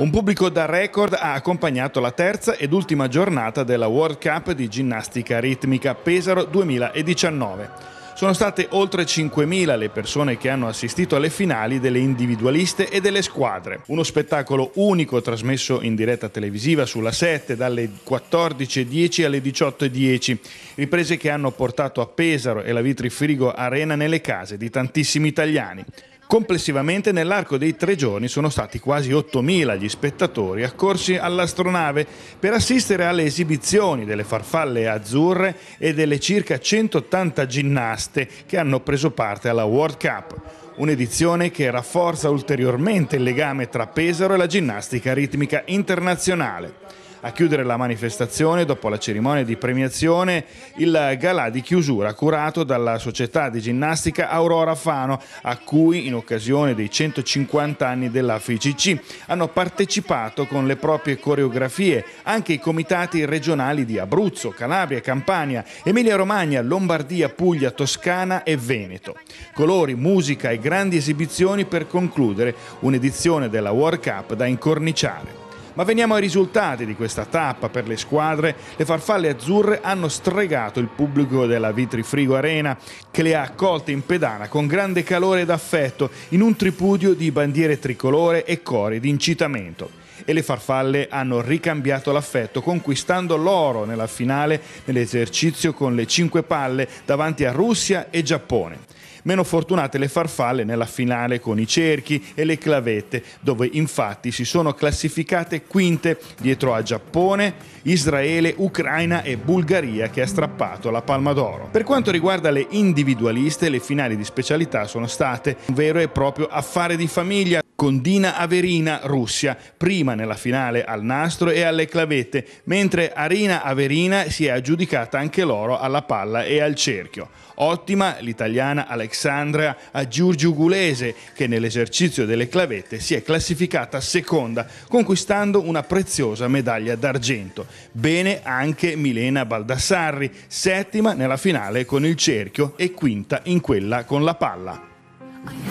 Un pubblico da record ha accompagnato la terza ed ultima giornata della World Cup di ginnastica ritmica Pesaro 2019. Sono state oltre 5.000 le persone che hanno assistito alle finali delle individualiste e delle squadre. Uno spettacolo unico trasmesso in diretta televisiva sulla 7 dalle 14.10 alle 18.10. Riprese che hanno portato a Pesaro e la Vitri Frigo Arena nelle case di tantissimi italiani. Complessivamente nell'arco dei tre giorni sono stati quasi 8.000 gli spettatori accorsi all'astronave per assistere alle esibizioni delle farfalle azzurre e delle circa 180 ginnaste che hanno preso parte alla World Cup un'edizione che rafforza ulteriormente il legame tra Pesaro e la ginnastica ritmica internazionale. A chiudere la manifestazione, dopo la cerimonia di premiazione, il galà di chiusura curato dalla società di ginnastica Aurora Fano, a cui in occasione dei 150 anni della FICC hanno partecipato con le proprie coreografie anche i comitati regionali di Abruzzo, Calabria, Campania, Emilia-Romagna, Lombardia, Puglia, Toscana e Veneto. Colori, musica e grandi esibizioni per concludere un'edizione della World Cup da incorniciare. Ma veniamo ai risultati di questa tappa per le squadre. Le farfalle azzurre hanno stregato il pubblico della Vitrifrigo Arena che le ha accolte in pedana con grande calore ed affetto in un tripudio di bandiere tricolore e cori di incitamento e le farfalle hanno ricambiato l'affetto conquistando l'oro nella finale nell'esercizio con le cinque palle davanti a Russia e Giappone. Meno fortunate le farfalle nella finale con i cerchi e le clavette, dove infatti si sono classificate quinte dietro a Giappone, Israele, Ucraina e Bulgaria che ha strappato la Palma d'Oro. Per quanto riguarda le individualiste, le finali di specialità sono state un vero e proprio affare di famiglia con Dina Averina, Russia, prima nella finale al nastro e alle clavette, mentre Arina Averina si è aggiudicata anche l'oro alla palla e al cerchio. Ottima l'italiana Alexandra Alexandra a Giorgio Gulese, che nell'esercizio delle clavette si è classificata seconda, conquistando una preziosa medaglia d'argento. Bene anche Milena Baldassarri, settima nella finale con il cerchio e quinta in quella con la palla.